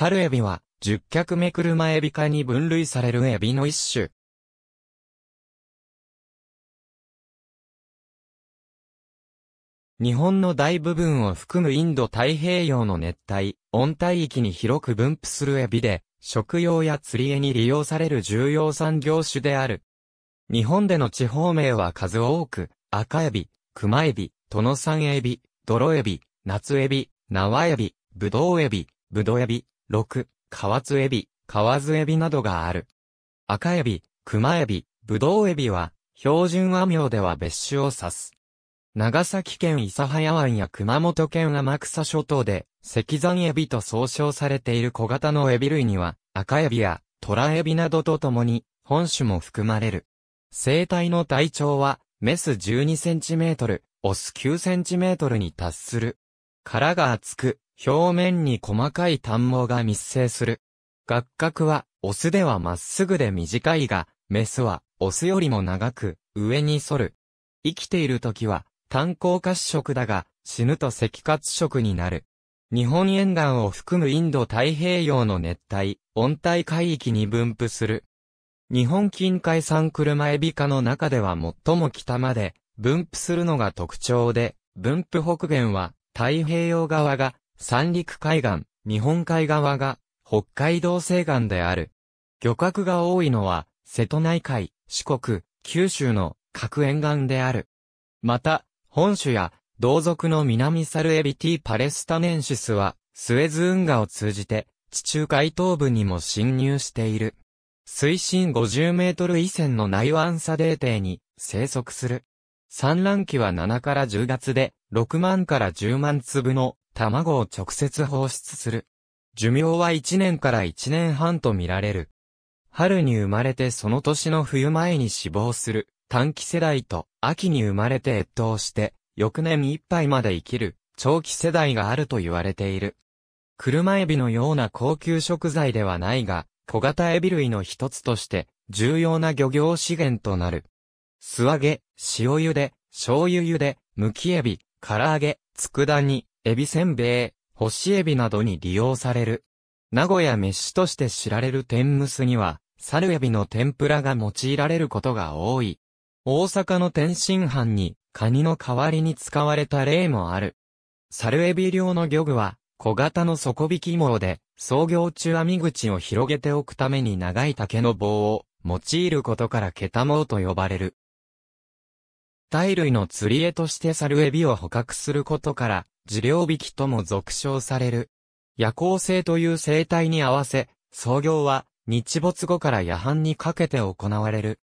猿エビは、十脚目車エビ科に分類されるエビの一種。日本の大部分を含むインド太平洋の熱帯、温帯域に広く分布するエビで、食用や釣り餌に利用される重要産業種である。日本での地方名は数多く、赤エビ、熊エビ、トノサンエビ、泥エビ、夏エビ、縄エビ、ブドウエビ、ブドエビ、6、河津エビ、河津エビなどがある。赤エビ、熊エビ、ブドウエビは、標準和名では別種を指す。長崎県諫早湾や熊本県天草諸島で、石山エビと総称されている小型のエビ類には、赤エビやトラエビなどとともに、本種も含まれる。生体の体長は、メス12センチメートル、オス9センチメートルに達する。殻が厚く、表面に細かい短毛が密生する。学角は、オスではまっすぐで短いが、メスは、オスよりも長く、上に反る。生きている時は、炭鉱褐色だが、死ぬと赤褐色になる。日本沿岸を含むインド太平洋の熱帯、温帯海域に分布する。日本近海産車エビ科の中では最も北まで分布するのが特徴で、分布北限は太平洋側が三陸海岸、日本海側が北海道西岸である。漁獲が多いのは瀬戸内海、四国、九州の各沿岸である。また、本州や同族の南サルエビティ・パレスタネンシスはスエズ運河を通じて地中海東部にも侵入している。水深50メートル以線の内湾デ泥テに生息する。産卵期は7から10月で6万から10万粒の卵を直接放出する。寿命は1年から1年半と見られる。春に生まれてその年の冬前に死亡する短期世代と秋に生まれて越冬して翌年いっぱいまで生きる長期世代があると言われている。車エビのような高級食材ではないが小型エビ類の一つとして重要な漁業資源となる。素揚げ、塩茹で、醤油茹で、むきエビ、唐揚げ、佃煮、エビせんべい、干しエビなどに利用される。名古屋飯として知られる天むすには、猿エビの天ぷらが用いられることが多い。大阪の天津飯に、カニの代わりに使われた例もある。猿エビ漁の漁具は、小型の底引き網で、創業中網口を広げておくために長い竹の棒を用いることから毛玉と呼ばれる。体類の釣り餌としてサルエビを捕獲することから、受領引きとも俗称される。夜行性という生態に合わせ、創業は日没後から夜半にかけて行われる。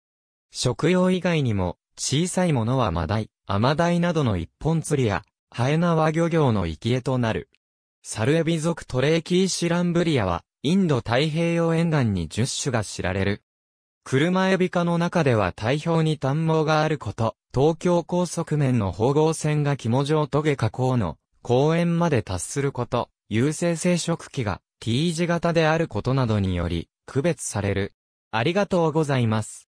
食用以外にも、小さいものはマダイ、アマダイなどの一本釣りや、ハエナワ漁業の生き絵となる。サルエビ族トレーキーシランブリアは、インド太平洋沿岸に10種が知られる。車エビ科の中では体表に短毛があること、東京高速面の縫合線が肝状トゲ加工の公園まで達すること、優性生殖器が T 字型であることなどにより、区別される。ありがとうございます。